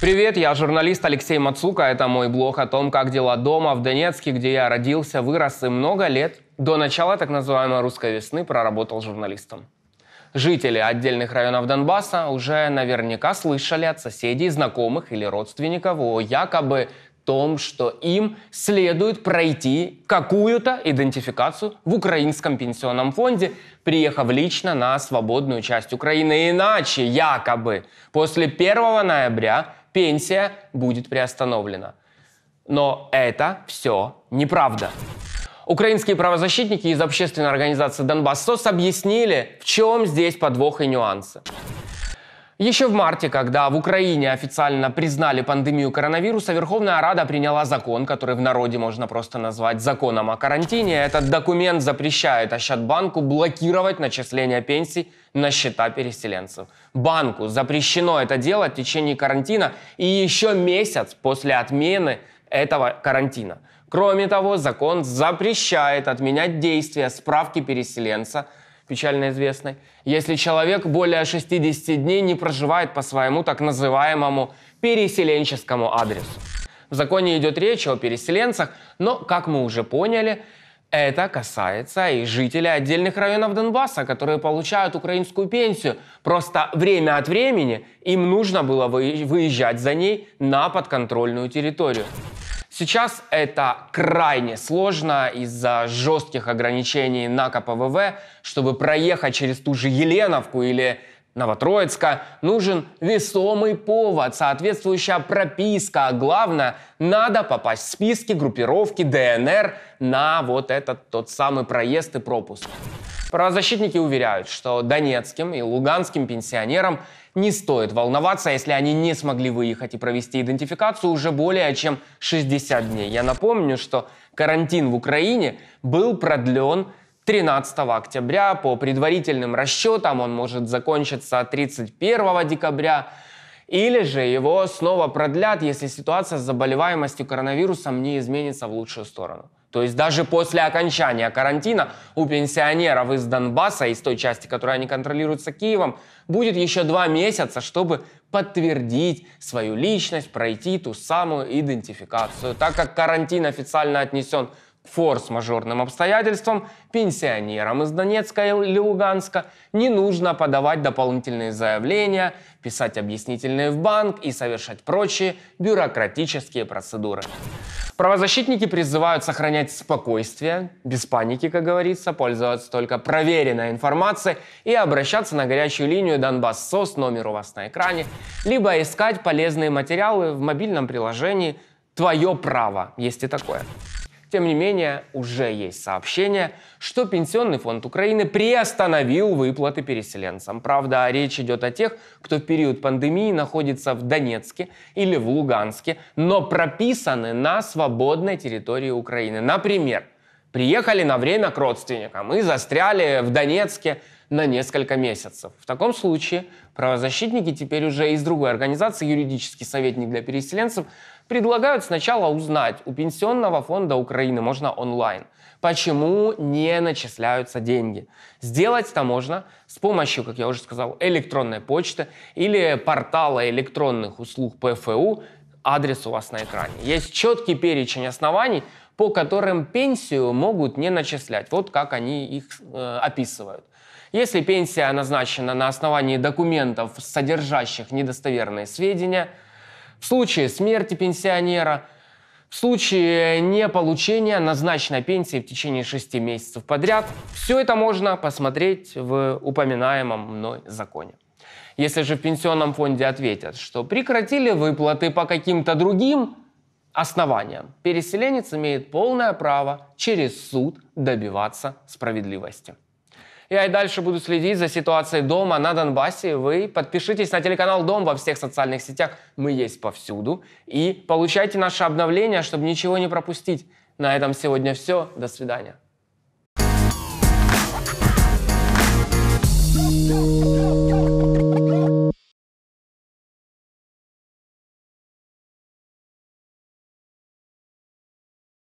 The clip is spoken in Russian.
Привет, я журналист Алексей Мацука. Это мой блог о том, как дела дома в Донецке, где я родился, вырос и много лет до начала так называемой русской весны проработал журналистом. Жители отдельных районов Донбасса уже наверняка слышали от соседей, знакомых или родственников о якобы том, что им следует пройти какую-то идентификацию в Украинском пенсионном фонде, приехав лично на свободную часть Украины. Иначе, якобы, после 1 ноября пенсия будет приостановлена. Но это все неправда. Украинские правозащитники из общественной организации «Донбасс СОС» объяснили, в чем здесь подвох и нюансы. Еще в марте, когда в Украине официально признали пандемию коронавируса, Верховная Рада приняла закон, который в народе можно просто назвать законом о карантине. Этот документ запрещает Ощадбанку блокировать начисление пенсий на счета переселенцев. Банку запрещено это делать в течение карантина и еще месяц после отмены этого карантина. Кроме того, закон запрещает отменять действия справки переселенца – печально известной, если человек более 60 дней не проживает по своему так называемому переселенческому адресу. В законе идет речь о переселенцах, но, как мы уже поняли, это касается и жителей отдельных районов Донбасса, которые получают украинскую пенсию. Просто время от времени им нужно было выезжать за ней на подконтрольную территорию. Сейчас это крайне сложно из-за жестких ограничений на КПВВ. Чтобы проехать через ту же Еленовку или Новотроицка, нужен весомый повод, соответствующая прописка, а главное, надо попасть в списки группировки ДНР на вот этот тот самый проезд и пропуск. Правозащитники уверяют, что донецким и луганским пенсионерам не стоит волноваться, если они не смогли выехать и провести идентификацию уже более чем 60 дней. Я напомню, что карантин в Украине был продлен 13 октября. По предварительным расчетам он может закончиться 31 декабря. Или же его снова продлят, если ситуация с заболеваемостью коронавирусом не изменится в лучшую сторону. То есть даже после окончания карантина у пенсионеров из Донбасса, из той части, которая они контролируются Киевом, будет еще два месяца, чтобы подтвердить свою личность, пройти ту самую идентификацию. Так как карантин официально отнесен форс-мажорным обстоятельствам пенсионерам из Донецка или Луганска не нужно подавать дополнительные заявления, писать объяснительные в банк и совершать прочие бюрократические процедуры. Правозащитники призывают сохранять спокойствие, без паники, как говорится, пользоваться только проверенной информацией и обращаться на горячую линию Донбасс СОС, номер у вас на экране, либо искать полезные материалы в мобильном приложении «Твое право». Есть и такое. Тем не менее, уже есть сообщение, что Пенсионный фонд Украины приостановил выплаты переселенцам. Правда, речь идет о тех, кто в период пандемии находится в Донецке или в Луганске, но прописаны на свободной территории Украины. Например, приехали на время к родственникам и застряли в Донецке – на несколько месяцев. В таком случае правозащитники теперь уже из другой организации «Юридический советник для переселенцев» предлагают сначала узнать у Пенсионного фонда Украины, можно онлайн, почему не начисляются деньги. Сделать это можно с помощью, как я уже сказал, электронной почты или портала электронных услуг ПФУ, адрес у вас на экране. Есть четкий перечень оснований, по которым пенсию могут не начислять. Вот как они их э, описывают. Если пенсия назначена на основании документов, содержащих недостоверные сведения, в случае смерти пенсионера, в случае не получения назначенной пенсии в течение 6 месяцев подряд, все это можно посмотреть в упоминаемом мной законе. Если же в пенсионном фонде ответят, что прекратили выплаты по каким-то другим основаниям. Переселенец имеет полное право через суд добиваться справедливости. Я и дальше буду следить за ситуацией дома на Донбассе. Вы подпишитесь на телеканал Дом во всех социальных сетях. Мы есть повсюду. И получайте наши обновления, чтобы ничего не пропустить. На этом сегодня все. До свидания.